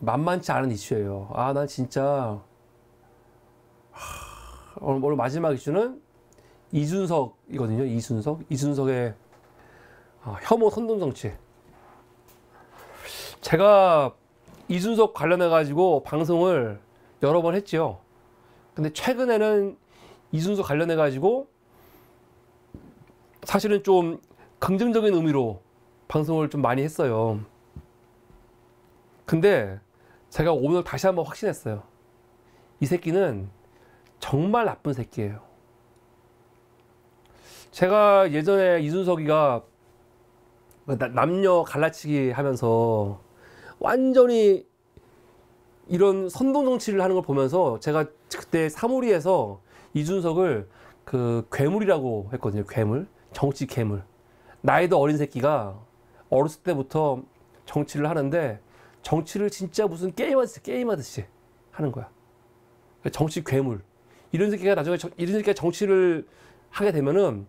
만만치 않은 이슈예요. 아, 난 진짜 오늘, 마지막 이슈는 이준석이거든요. 이준석, 이준석의 아, 혐오 선동 정치. 제가 이준석 관련해 가지고 방송을 여러 번했죠 근데 최근에는 이준석 관련해 가지고 사실은 좀 긍정적인 의미로 방송을 좀 많이 했어요. 근데 제가 오늘 다시 한번 확신했어요. 이 새끼는 정말 나쁜 새끼예요. 제가 예전에 이준석이가 남녀 갈라치기 하면서 완전히 이런 선동 정치를 하는 걸 보면서 제가 그때 사무리에서 이준석을 그 괴물이라고 했거든요. 괴물. 정치 괴물. 나이도 어린 새끼가 어렸을 때부터 정치를 하는데 정치를 진짜 무슨 게임하듯이 게임하듯이 하는 거야. 그러니까 정치 괴물. 이런 새끼가 나중에 이런 새끼가 정치를 하게 되면은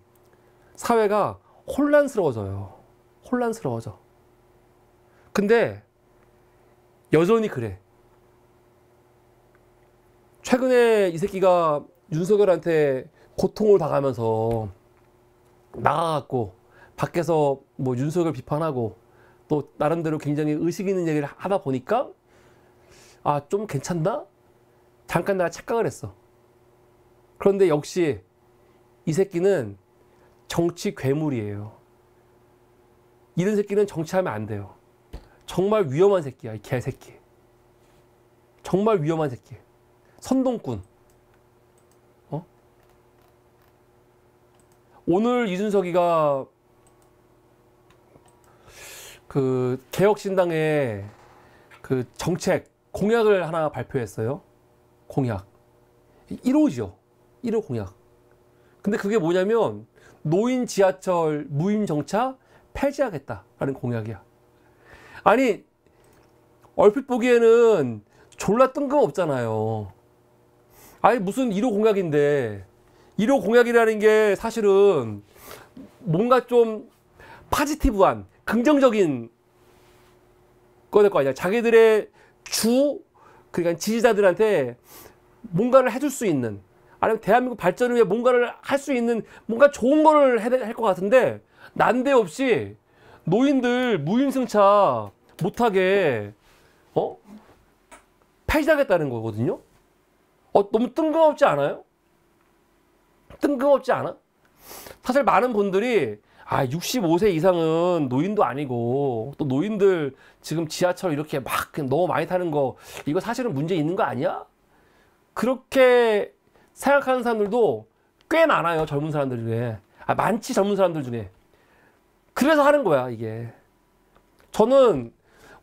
사회가 혼란스러워져요. 혼란스러워져. 근데 여전히 그래. 최근에 이 새끼가 윤석열한테 고통을 당하면서 나가갖고 밖에서 뭐 윤석열 비판하고 또 나름대로 굉장히 의식 있는 얘기를 하다 보니까 아, 좀괜찮다 잠깐 내가 착각을 했어. 그런데 역시 이 새끼는 정치 괴물이에요. 이런 새끼는 정치하면 안 돼요. 정말 위험한 새끼야, 이 개새끼. 정말 위험한 새끼. 선동꾼. 어? 오늘 이준석이가 그 개혁신당의 그 정책 공약을 하나 발표했어요. 공약 1호죠. 1호 공약. 근데 그게 뭐냐면 노인 지하철 무임 정차 폐지하겠다라는 공약이야. 아니 얼핏 보기에는 졸라 뜬금없잖아요. 아니 무슨 1호 공약인데 1호 공약이라는 게 사실은 뭔가 좀 파지티브한 긍정적인 꺼낼 거 아니야. 자기들의 주 그러니까 지지자들한테 뭔가를 해줄 수 있는 아니면 대한민국 발전을 위해 뭔가를 할 수 있는 뭔가 좋은 거를 할것 같은데 난데없이 노인들 무임승차 못하게 어 폐지하겠다는 거거든요. 어 너무 뜬금없지 않아요? 뜬금없지 않아? 사실 많은 분들이 아 65세 이상은 노인도 아니고 또 노인들 지금 지하철 이렇게 막 너무 많이 타는 거 이거 사실은 문제 있는 거 아니야? 그렇게 생각하는 사람들도 꽤 많아요 젊은 사람들 중에 아 많지 젊은 사람들 중에 그래서 하는 거야 이게 저는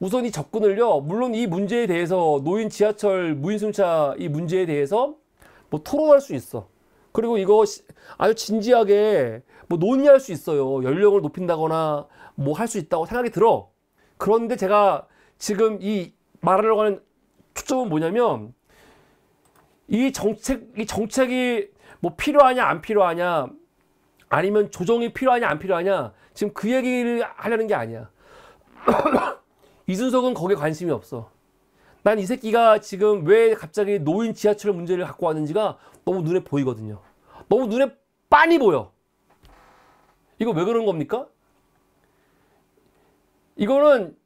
우선 이 접근을요 물론 이 문제에 대해서 노인 지하철 무인승차 이 문제에 대해서 뭐 토론할 수 있어 그리고 이거 아주 진지하게 뭐 논의할 수 있어요. 연령을 높인다거나 뭐 할 수 있다고 생각이 들어. 그런데 제가 지금 이 말하려고 하는 초점은 뭐냐면 이 정책 이 정책이 뭐 필요하냐 안 필요하냐 아니면 조정이 필요하냐 안 필요하냐 지금 그 얘기를 하려는 게 아니야. 이준석은 거기에 관심이 없어. 난 이 새끼가 지금 왜 갑자기 노인 지하철 문제를 갖고 왔는지가 너무 눈에 보이거든요. 너무 눈에 빤히 보여. 이거 왜 그런 겁니까? 이거는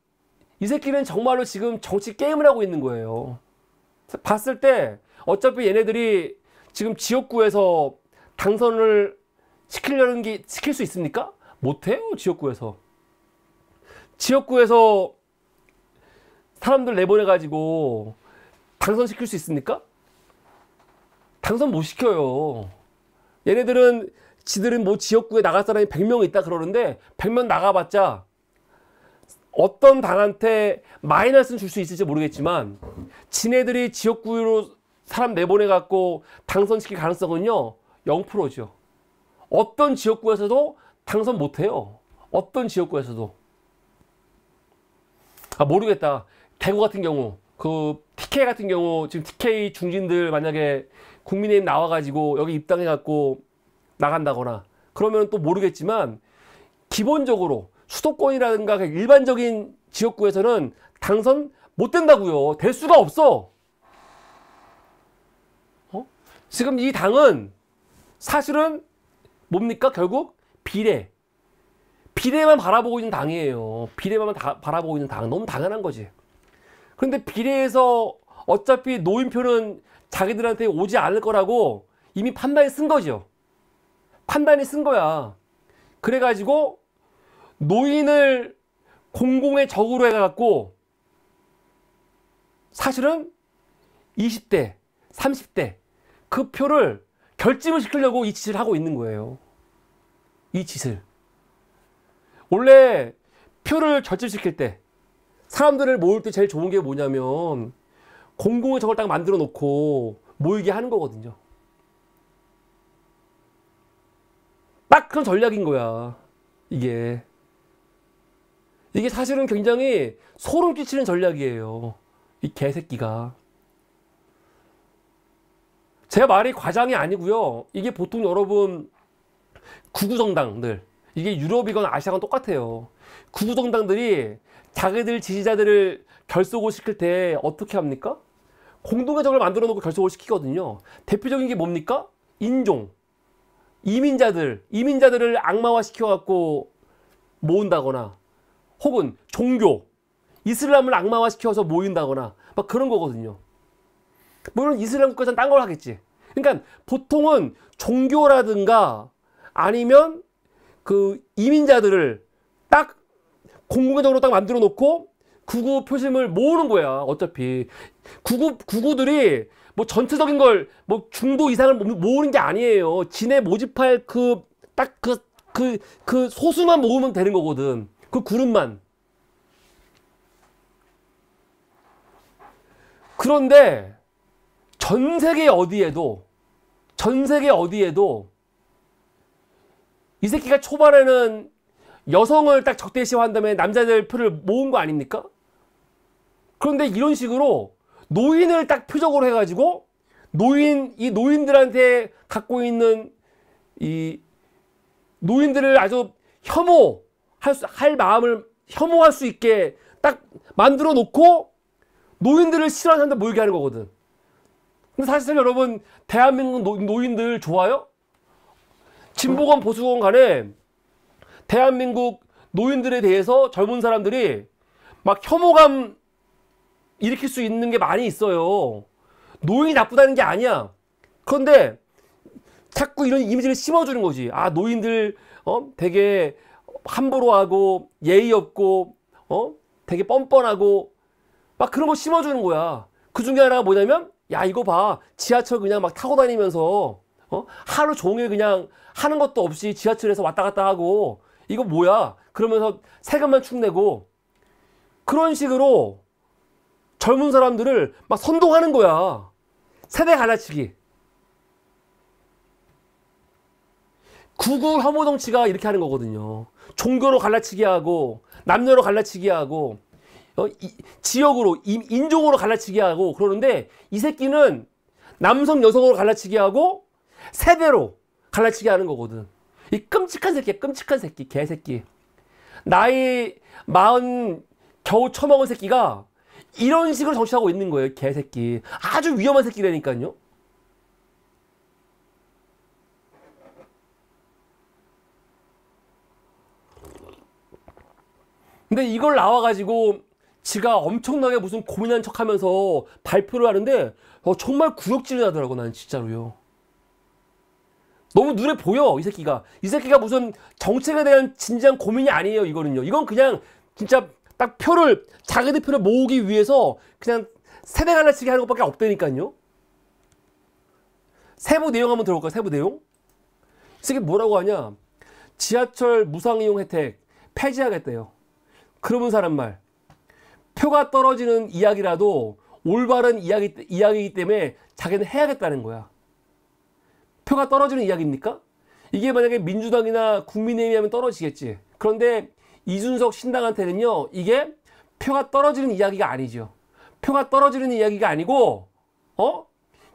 이 새끼는 정말로 지금 정치 게임을 하고 있는 거예요. 봤을 때 어차피 얘네들이 지금 지역구에서 당선을 시키려는 게 시킬 수 있습니까? 못해요 지역구에서 지역구에서 사람들 내보내 가지고 당선시킬 수 있습니까? 당선 못 시켜요 얘네들은 지들은 뭐 지역구에 나갈 사람이 100명 있다 그러는데 100명 나가봤자 어떤 당한테 마이너스는 줄 수 있을지 모르겠지만 지네들이 지역구로 사람 내보내갖고 당선시킬 가능성은요 0%죠. 어떤 지역구에서도 당선 못해요. 어떤 지역구에서도. 아 모르겠다. 대구 같은 경우 그 TK 같은 경우 지금 TK 중진들 만약에 국민의힘 나와가지고 여기 입당해갖고 나간다거나 그러면 또 모르겠지만 기본적으로 수도권이라든가 일반적인 지역구에서는 당선 못 된다고요. 될 수가 없어. 어? 지금 이 당은 사실은 뭡니까? 결국 비례. 비례만 바라보고 있는 당이에요. 비례만 다, 바라보고 있는 당. 너무 당연한 거지. 그런데 비례에서 어차피 노인표는 자기들한테 오지 않을 거라고 이미 판단에 쓴 거죠. 판단이 쓴 거야. 그래가지고 노인을 공공의 적으로 해갖고 사실은 20대, 30대 그 표를 결집을 시키려고 이 짓을 하고 있는 거예요. 이 짓을. 원래 표를 결집시킬 때 사람들을 모을 때 제일 좋은 게 뭐냐면 공공의 적을 딱 만들어 놓고 모이게 하는 거거든요. 딱 그런 전략인 거야. 이게. 이게 사실은 굉장히 소름 끼치는 전략이에요. 이 개새끼가. 제 말이 과장이 아니고요. 이게 보통 여러분 구구정당들 이게 유럽이건 아시아건 똑같아요. 구구정당들이 자기들 지지자들을 결속을 시킬 때 어떻게 합니까? 공동의 정을 만들어 놓고 결속을 시키거든요. 대표적인 게 뭡니까? 인종, 이민자들, 이민자들을 악마화시켜갖고 모은다거나 혹은 종교, 이슬람을 악마화시켜서 모인다거나 막 그런 거거든요. 물론 뭐 이슬람 국가에서는 딴걸 하겠지. 그러니까 보통은 종교라든가 아니면 그 이민자들을 딱 공공적으로 딱 만들어 놓고 구구 표심을 모으는 거야. 어차피 구구 구구들이 뭐 전체적인 걸 뭐 중도 이상을 모으는 게 아니에요. 진에 모집할 그딱그 그, 그, 그 소수만 모으면 되는 거거든. 그 그룹만. 그런데 전 세계 어디에도 전 세계 어디에도 이 새끼가 초반에는 여성을 딱 적대시화한 다음에 남자들 표를 모은 거 아닙니까? 그런데 이런 식으로 노인을 딱 표적으로 해가지고 노인 이 노인들한테 갖고 있는 이 노인들을 아주 혐오할 수, 할 마음을 혐오할 수 있게 딱 만들어 놓고 노인들을 싫어하는 사람들 모이게 하는 거거든. 근데 사실 여러분 대한민국 노, 인들 좋아요? 진보건 보수건 간에 대한민국 노인들에 대해서 젊은 사람들이 막 혐오감 일으킬 수 있는 게 많이 있어요. 노인이 나쁘다는 게 아니야. 그런데 자꾸 이런 이미지를 심어주는 거지. 아 노인들 어 되게 함부로 하고 예의 없고 어 되게 뻔뻔하고 막 그런 거 심어주는 거야. 그 중에 하나가 뭐냐면 야 이거 봐 지하철 그냥 막 타고 다니면서 어? 하루 종일 그냥 하는 것도 없이 지하철에서 왔다 갔다 하고 이거 뭐야 그러면서 세금만 축내고 그런 식으로 젊은 사람들을 막 선동하는 거야. 세대 갈라치기. 구구 혐오정치가 이렇게 하는 거거든요. 종교로 갈라치기 하고 남녀로 갈라치기 하고 어, 이, 지역으로 이, 인종으로 갈라치기 하고 그러는데 이 새끼는 남성 여성으로 갈라치기 하고 세대로 갈라치기 하는 거거든. 이 끔찍한 새끼 끔찍한 새끼 개새끼. 나이 마흔 겨우 처먹은 새끼가 이런 식으로 정치하고 있는 거예요. 개새끼. 아주 위험한 새끼라니까요. 근데 이걸 나와가지고 지가 엄청나게 무슨 고민한 척 하면서 발표를 하는데 어, 정말 구역질이 나더라고 나는 진짜로요. 너무 눈에 보여 이 새끼가. 이 새끼가 무슨 정책에 대한 진지한 고민이 아니에요 이거는요. 이건 그냥 진짜 딱 표를 자기들 표를 모으기 위해서 그냥 세대 갈라치기 하는 것밖에 없다니까요. 세부 내용 한번 들어볼까요? 세부 내용. 이게 뭐라고 하냐? 지하철 무상 이용 혜택 폐지하겠대요. 그러면 사람 말. 표가 떨어지는 이야기라도 올바른 이야기, 이야기이기 때문에 자기는 해야겠다는 거야. 표가 떨어지는 이야기입니까? 이게 만약에 민주당이나 국민의힘 하면 떨어지겠지. 그런데 이준석 신당한테는요. 이게 표가 떨어지는 이야기가 아니죠. 표가 떨어지는 이야기가 아니고 어?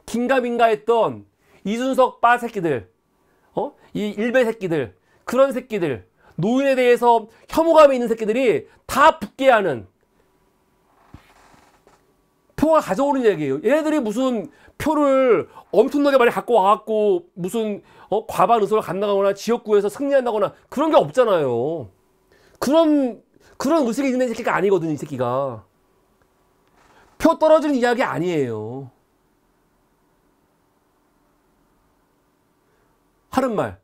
긴가민가 했던 이준석 빠 새끼들 어? 이 일베 새끼들 그런 새끼들 노인에 대해서 혐오감이 있는 새끼들이 다 붙게 하는 표가 가져오는 얘기예요. 얘네들이 무슨 표를 엄청나게 많이 갖고 와갖고 무슨 어, 과반 의석을 간다거나 지역구에서 승리한다거나 그런 게 없잖아요. 그런 그런 의식이 있는 새끼가 아니거든요, 이 새끼가. 표 떨어지는 이야기 아니에요. 하는 말.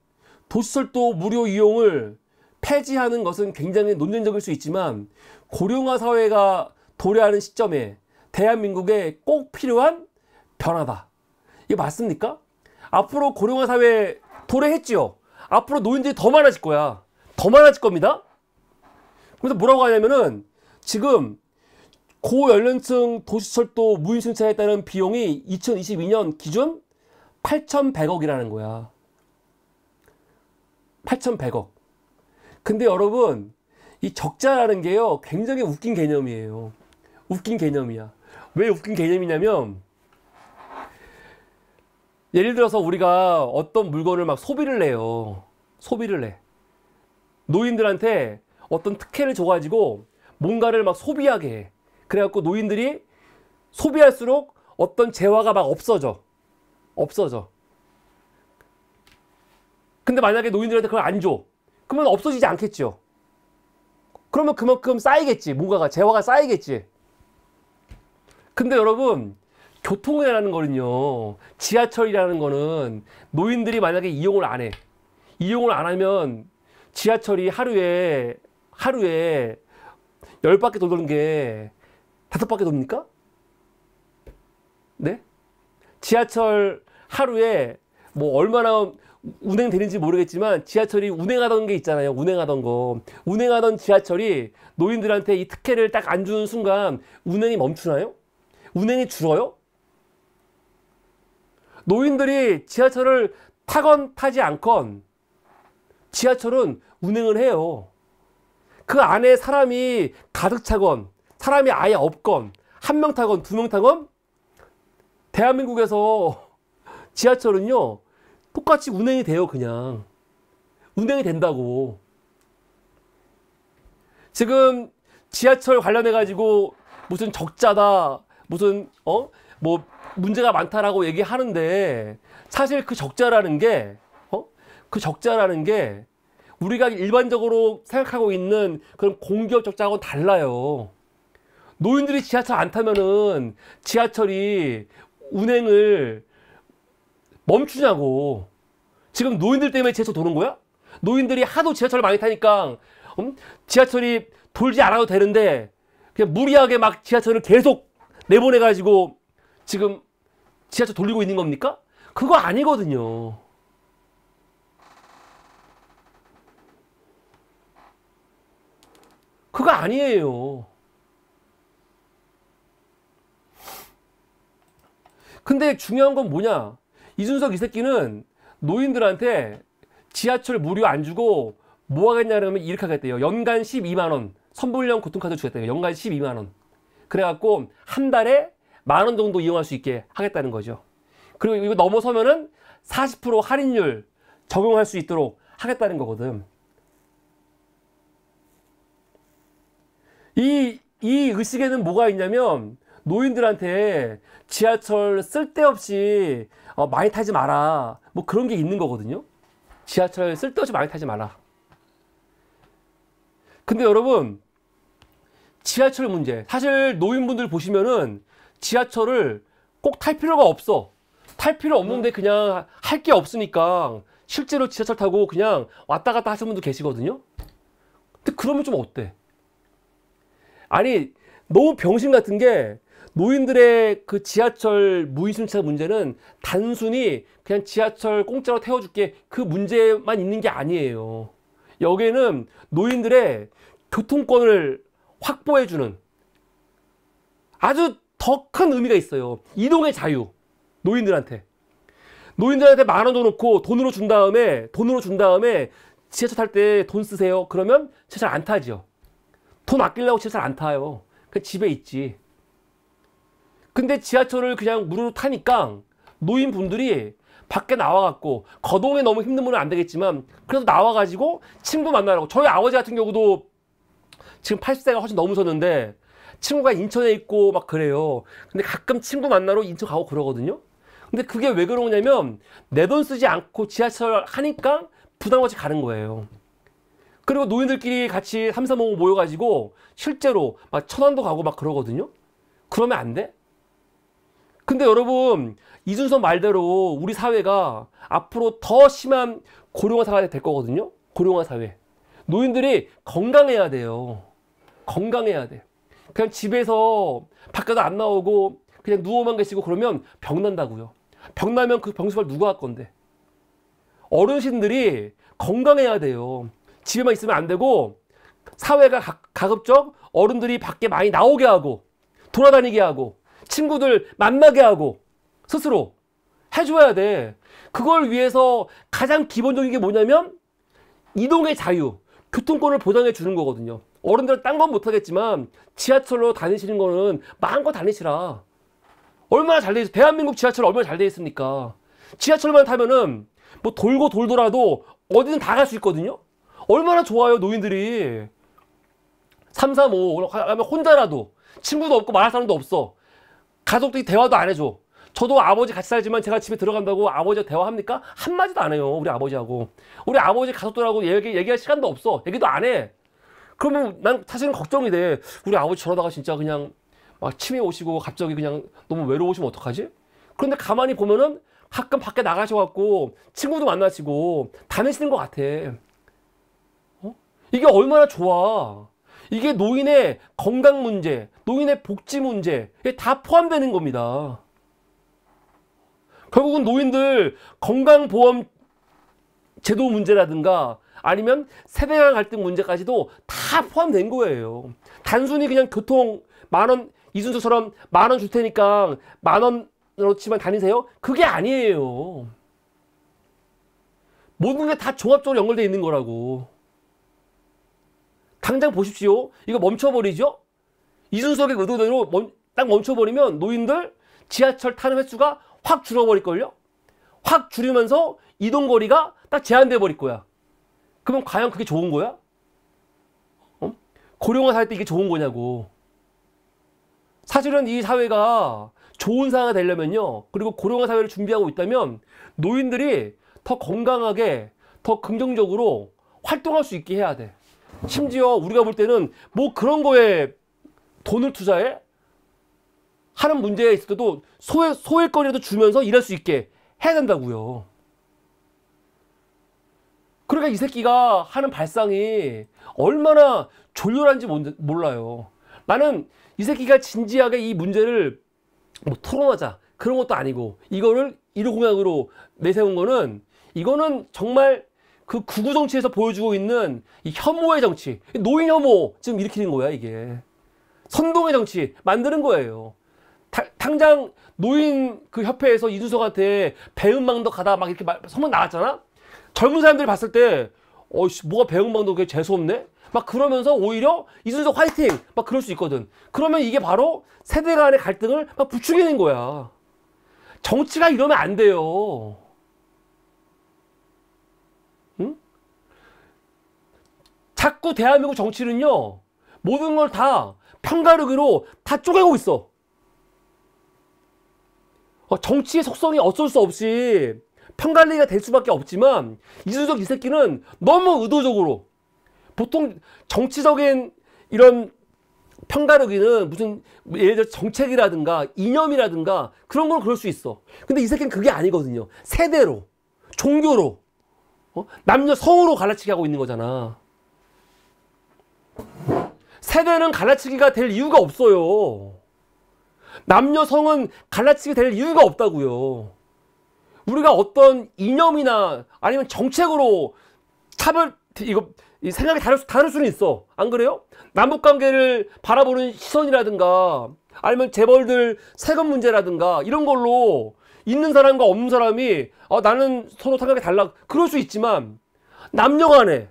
도시철도 무료 이용을 폐지하는 것은 굉장히 논쟁적일 수 있지만 고령화 사회가 도래하는 시점에 대한민국에 꼭 필요한 변화다. 이게 맞습니까? 앞으로 고령화 사회 도래했지요. 앞으로 노인들이 더 많아질 거야. 더 많아질 겁니다. 그래서 뭐라고 하냐면은 지금 고연령층 도시철도 무인승차에 따른 비용이 2022년 기준 8,100억이라는 거야. 8,100억. 근데 여러분, 이 적자라는 게요, 굉장히 웃긴 개념이에요. 웃긴 개념이야. 왜 웃긴 개념이냐면, 예를 들어서 우리가 어떤 물건을 막 소비를 해요. 소비를 해. 노인들한테 어떤 특혜를 줘가지고 뭔가를 막 소비하게 해. 그래갖고 노인들이 소비할수록 어떤 재화가 막 없어져. 없어져. 근데 만약에 노인들한테 그걸 안 줘. 그러면 없어지지 않겠죠. 그러면 그만큼 쌓이겠지. 뭔가가, 재화가 쌓이겠지. 근데 여러분, 교통이라는 거는요, 지하철이라는 거는 노인들이 만약에 이용을 안 해. 이용을 안 하면 지하철이 하루에 하루에 열 바퀴 돌는 게 다섯 바퀴 돕니까? 네? 지하철 하루에 뭐 얼마나 운행되는지 모르겠지만 지하철이 운행하던 게 있잖아요. 운행하던 거. 운행하던 지하철이 노인들한테 이 특혜를 딱 안 주는 순간 운행이 멈추나요? 운행이 줄어요? 노인들이 지하철을 타건 타지 않건 지하철은 운행을 해요. 그 안에 사람이 가득 차건 사람이 아예 없건 한 명 타건 두 명 타건 대한민국에서 지하철은요 똑같이 운행이 돼요 그냥 운행이 된다고 지금 지하철 관련해 가지고 무슨 적자다 무슨 어 뭐 문제가 많다라고 얘기하는데 사실 그 적자라는 게 어? 그 적자라는 게 우리가 일반적으로 생각하고 있는 그런 공기업 적자하고는 달라요. 노인들이 지하철 안 타면은 지하철이 운행을 멈추냐고. 지금 노인들 때문에 지하철 도는 거야? 노인들이 하도 지하철을 많이 타니까 음? 지하철이 돌지 않아도 되는데 그냥 무리하게 막 지하철을 계속 내보내가지고 지금 지하철 돌리고 있는 겁니까? 그거 아니거든요. 그거 아니에요. 근데 중요한 건 뭐냐? 이준석 이 새끼는 노인들한테 지하철 무료 안 주고 뭐 하겠냐면 이렇게 하겠대요. 연간 12만원. 선불형 교통카드 주겠대요. 연간 12만원. 그래갖고 한 달에 만원 정도 이용할 수 있게 하겠다는 거죠. 그리고 이거 넘어서면은 40% 할인율 적용할 수 있도록 하겠다는 거거든. 이, 이 의식에는 뭐가 있냐면 노인들한테 지하철 쓸데없이 어, 많이 타지 마라. 뭐 그런 게 있는 거거든요. 지하철 쓸데없이 많이 타지 마라. 근데 여러분, 지하철 문제. 사실 노인분들 보시면은 지하철을 꼭 탈 필요가 없어. 탈 필요 없는데 그냥 할 게 없으니까 실제로 지하철 타고 그냥 왔다 갔다 하시는 분도 계시거든요. 근데 그러면 좀 어때? 아니 너무 병신 같은 게 노인들의 그 지하철 무이순차 문제는 단순히 그냥 지하철 공짜로 태워줄게 그 문제만 있는 게 아니에요. 여기에는 노인들의 교통권을 확보해주는 아주 더 큰 의미가 있어요. 이동의 자유. 노인들한테. 노인들한테 만원더 놓고 돈으로 준 다음에 돈으로 준 다음에 지하철 탈 때 돈 쓰세요. 그러면 지하철 안 타지요. 돈 아끼려고 지하철 안 타요. 그 집에 있지. 근데 지하철을 그냥 무료로 타니까 노인분들이 밖에 나와갖고 거동에 너무 힘든 분은 안 되겠지만 그래도 나와가지고 친구 만나라고 저희 아버지 같은 경우도 지금 80세가 훨씬 넘으셨는데 친구가 인천에 있고 막 그래요 근데 가끔 친구 만나러 인천 가고 그러거든요 근데 그게 왜 그러냐면 내 돈 쓰지 않고 지하철 하니까 부담 없이 가는 거예요 그리고 노인들끼리 같이 삼삼오오 모여가지고 실제로 막 천안도 가고 막 그러거든요. 그러면 안 돼? 근데 여러분 이준석 말대로 우리 사회가 앞으로 더 심한 고령화 사회가 될 거거든요. 고령화 사회. 노인들이 건강해야 돼요. 건강해야 돼. 그냥 집에서 밖에도 안 나오고 그냥 누워만 계시고 그러면 병난다고요. 병나면 그 병수발 누가 할 건데. 어르신들이 건강해야 돼요. 집에만 있으면 안 되고 사회가 가, 가급적 어른들이 밖에 많이 나오게 하고 돌아다니게 하고 친구들 만나게 하고 스스로 해줘야 돼. 그걸 위해서 가장 기본적인 게 뭐냐면 이동의 자유, 교통권을 보장해 주는 거거든요. 어른들은 딴 건 못하겠지만 지하철로 다니시는 거는 마음껏 다니시라. 얼마나 잘돼 있어. 대한민국 지하철 얼마나 잘돼 있습니까? 지하철만 타면은 뭐 돌고 돌더라도 어디든 다 갈 수 있거든요. 얼마나 좋아요 노인들이 3, 4, 5 하면 혼자라도 친구도 없고 말할 사람도 없어 가족들이 대화도 안 해줘 저도 아버지 같이 살지만 제가 집에 들어간다고 아버지와 대화합니까? 한마디도 안 해요 우리 아버지하고 우리 아버지 가족들하고 얘기, 얘기할 시간도 없어 얘기도 안 해 그러면 난 사실은 걱정이 돼 우리 아버지 저러다가 진짜 그냥 막 치매 오시고 갑자기 그냥 너무 외로우시면 어떡하지? 그런데 가만히 보면은 가끔 밖에 나가셔갖고 친구도 만나시고 다니시는 것 같아 이게 얼마나 좋아. 이게 노인의 건강 문제, 노인의 복지 문제, 이게 다 포함되는 겁니다. 결국은 노인들 건강보험 제도 문제라든가 아니면 세대간 갈등 문제까지도 다 포함된 거예요. 단순히 그냥 교통 만 원 이준수처럼 만 원 줄 테니까 만 원으로 치면 다니세요? 그게 아니에요. 모든 게 다 종합적으로 연결되어 있는 거라고. 당장 보십시오. 이거 멈춰버리죠? 이준석의 의도대로 멈, 딱 멈춰버리면 노인들 지하철 타는 횟수가 확 줄어버릴걸요? 확 줄이면서 이동거리가 딱 제한돼 버릴 거야. 그러면 과연 그게 좋은 거야? 어? 고령화 사회 때 이게 좋은 거냐고. 사실은 이 사회가 좋은 사회가 되려면요. 그리고 고령화 사회를 준비하고 있다면 노인들이 더 건강하게, 더 긍정적으로 활동할 수 있게 해야 돼. 심지어 우리가 볼 때는 뭐 그런 거에 돈을 투자해? 하는 문제에 있을 때도 소액소액권이라도 주면서 일할 수 있게 해야 된다고요. 그러니까 이 새끼가 하는 발상이 얼마나 졸렬한지 몰라요. 나는 이 새끼가 진지하게 이 문제를 뭐 토론하자 그런 것도 아니고 이거를 이루 공약으로 내세운 거는 이거는 정말 그 구구 정치에서 보여주고 있는 이 혐오의 정치, 노인 혐오 지금 일으키는 거야 이게. 선동의 정치 만드는 거예요. 다, 당장 노인 그 협회에서 이준석한테 배은망덕하다 막 이렇게 소문 나왔잖아. 젊은 사람들이 봤을 때 어씨 뭐가 배은망덕에 재수 없네. 막 그러면서 오히려 이준석 화이팅 막 그럴 수 있거든. 그러면 이게 바로 세대 간의 갈등을 막 부추기는 거야. 정치가 이러면 안 돼요. 자꾸 대한민국 정치는요 모든 걸 다 편가르기로 다 쪼개고 있어 어, 정치의 속성이 어쩔 수 없이 편갈리가 될 수밖에 없지만 이준석 이 새끼는 너무 의도적으로 보통 정치적인 이런 편가르기는 무슨 예를 들어 정책이라든가 이념이라든가 그런 건 그럴 수 있어 근데 이 새끼는 그게 아니거든요 세대로 종교로 어? 남녀 성으로 갈라치기 하고 있는 거잖아 세대는 갈라치기가 될 이유가 없어요. 남녀성은 갈라치기 될 이유가 없다고요. 우리가 어떤 이념이나 아니면 정책으로 차별 이거 생각이 다를, 수, 다를 수는 있어. 안 그래요? 남북 관계를 바라보는 시선이라든가 아니면 재벌들 세금 문제라든가 이런 걸로 있는 사람과 없는 사람이 어, 나는 서로 생각이 달라 그럴 수 있지만 남녀 간에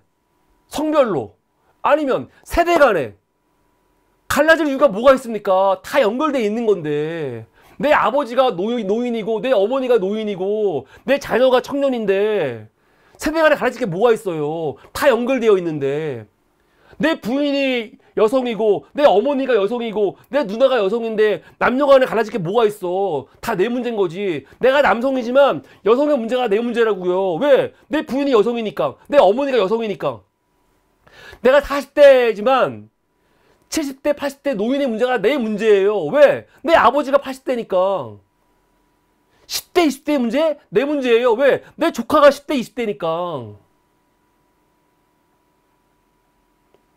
성별로 아니면 세대 간에 갈라질 이유가 뭐가 있습니까? 다 연결돼 있는 건데 내 아버지가 노인, 노인이고 내 어머니가 노인이고 내 자녀가 청년인데 세대 간에 갈라질 게 뭐가 있어요? 다 연결되어 있는데 내 부인이 여성이고 내 어머니가 여성이고 내 누나가 여성인데 남녀간에 갈라질 게 뭐가 있어 다 내 문제인 거지 내가 남성이지만 여성의 문제가 내 문제라고요 왜? 내 부인이 여성이니까 내 어머니가 여성이니까 내가 40대지만 70대, 80대 노인의 문제가 내 문제예요. 왜? 내 아버지가 80대니까. 10대, 20대의 문제? 내 문제예요. 왜? 내 조카가 10대, 20대니까.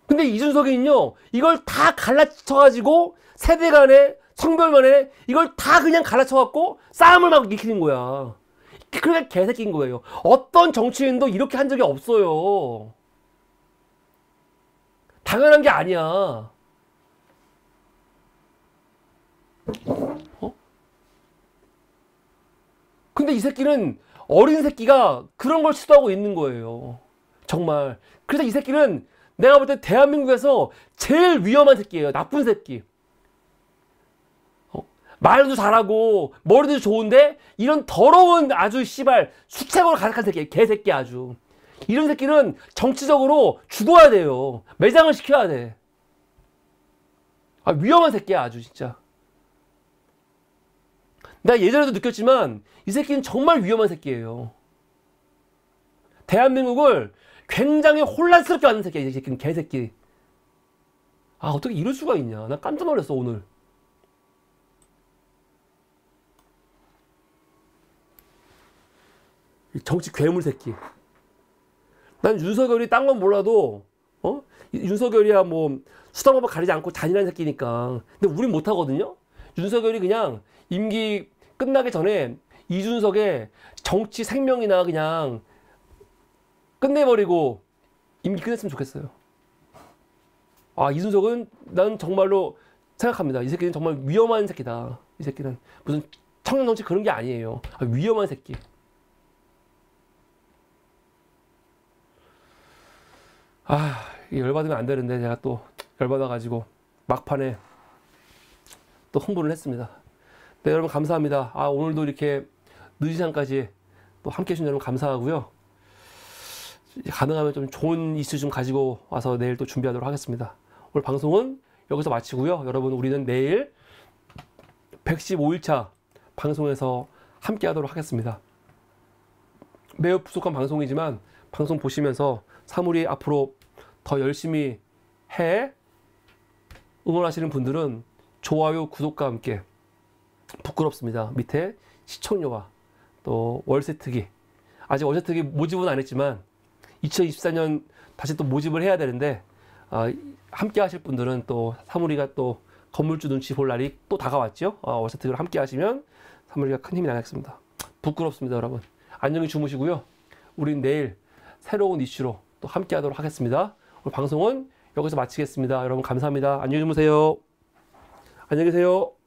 근데 이준석이는요, 이걸 다 갈라쳐가지고 세대 간에, 성별 간에 이걸 다 그냥 갈라쳐갖고 싸움을 막 일으키는 거야. 그러니까 개새끼인 거예요. 어떤 정치인도 이렇게 한 적이 없어요. 당연한 게 아니야. 어? 근데 이 새끼는 어린 새끼가 그런 걸 시도하고 있는 거예요. 정말. 그래서 이 새끼는 내가 볼 때 대한민국에서 제일 위험한 새끼예요. 나쁜 새끼. 어? 말도 잘하고 머리도 좋은데 이런 더러운 아주 씨발 수채벌 가득한 새끼 개새끼 아주. 이런 새끼는 정치적으로 죽어야 돼요. 매장을 시켜야 돼. 아, 위험한 새끼야 아주 진짜. 내가 예전에도 느꼈지만 이 새끼는 정말 위험한 새끼예요. 대한민국을 굉장히 혼란스럽게 하는 새끼야. 이 새끼는 개새끼. 아 어떻게 이럴 수가 있냐. 나 깜짝 놀랐어 오늘. 정치 괴물 새끼. 난 윤석열이 딴 건 몰라도 어? 윤석열이야 뭐 수단법을 가리지 않고 잔인한 새끼니까. 근데 우린 못하거든요. 윤석열이 그냥 임기 끝나기 전에 이준석의 정치 생명이나 그냥 끝내버리고 임기 끝냈으면 좋겠어요. 아 이준석은 난 정말로 생각합니다. 이 새끼는 정말 위험한 새끼다. 이 새끼는 무슨 청년 정치 그런 게 아니에요. 아, 위험한 새끼. 아 열받으면 안 되는데 제가 또 열받아가지고 막판에 또 홍보를 했습니다. 네, 여러분 감사합니다. 아, 오늘도 이렇게 늦은 시간까지 또 함께 해주신 여러분 감사하고요. 가능하면 좀 좋은 이슈 좀 가지고 와서 내일 또 준비하도록 하겠습니다. 오늘 방송은 여기서 마치고요. 여러분 우리는 내일 115일차 방송에서 함께 하도록 하겠습니다. 매우 부족한 방송이지만 방송 보시면서 사물이 앞으로 더 열심히 해 응원하시는 분들은 좋아요, 구독과 함께 부끄럽습니다. 밑에 시청료와 또 월세 특이 아직 월세 특이 모집은 안 했지만 2024년 다시 또 모집을 해야 되는데 아, 함께 하실 분들은 또 사무리가 또 건물주 눈치 볼 날이 또 다가왔죠. 아, 월세 특이를 함께 하시면 사무리가 큰 힘이 나겠습니다. 부끄럽습니다, 여러분. 안녕히 주무시고요. 우린 내일 새로운 이슈로 또 함께 하도록 하겠습니다. 오늘 방송은 여기서 마치겠습니다. 여러분 감사합니다. 안녕히 주무세요. 안녕히 계세요.